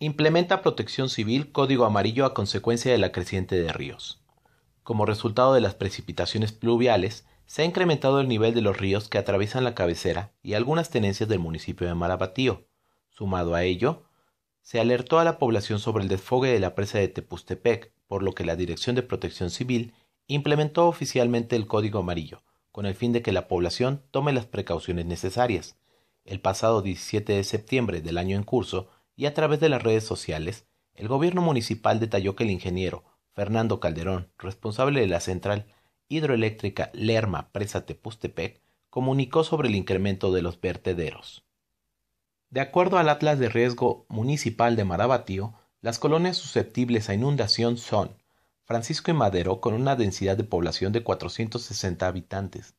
Implementa protección civil código amarillo a consecuencia de la creciente de ríos. Como resultado de las precipitaciones pluviales, se ha incrementado el nivel de los ríos que atraviesan la cabecera y algunas tenencias del municipio de Marabatío. Sumado a ello, se alertó a la población sobre el desfogue de la presa de Tepustepec, por lo que la Dirección de Protección Civil implementó oficialmente el Código Amarillo, con el fin de que la población tome las precauciones necesarias. El pasado 17 de septiembre del año en curso, y a través de las redes sociales, el gobierno municipal detalló que el ingeniero Fernando Calderón, responsable de la central hidroeléctrica Lerma Presa Tepustepec, comunicó sobre el incremento de los vertederos. De acuerdo al Atlas de Riesgo Municipal de Marabatío, las colonias susceptibles a inundación son Francisco y Madero con una densidad de población de 460 habitantes,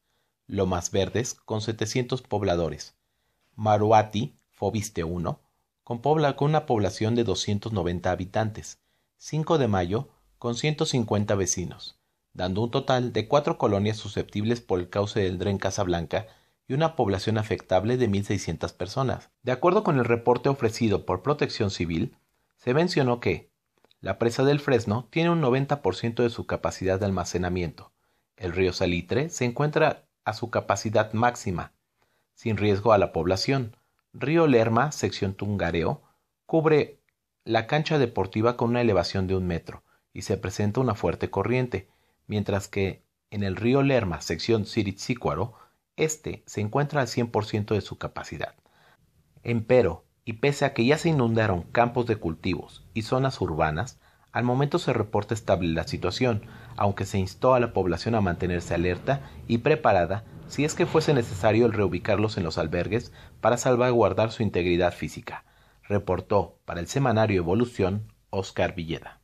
Lomas Verdes con 700 pobladores, Maruati, Fobiste 1, con una población de 290 habitantes, 5 de mayo con 150 vecinos, dando un total de cuatro colonias susceptibles por el cauce del Dren Casablanca y una población afectable de 1.600 personas. De acuerdo con el reporte ofrecido por Protección Civil, se mencionó que la presa del Fresno tiene un 90% de su capacidad de almacenamiento. El río Salitre se encuentra a su capacidad máxima, sin riesgo a la población, Río Lerma, sección Tungareo, cubre la cancha deportiva con una elevación de un metro y se presenta una fuerte corriente, mientras que en el río Lerma, sección Siritzícuaro, este se encuentra al 100% de su capacidad. Empero, y pese a que ya se inundaron campos de cultivos y zonas urbanas, al momento se reporta estable la situación, aunque se instó a la población a mantenerse alerta y preparada si es que fuese necesario el reubicarlos en los albergues para salvaguardar su integridad física, reportó para el semanario Evolución Oscar Villeda.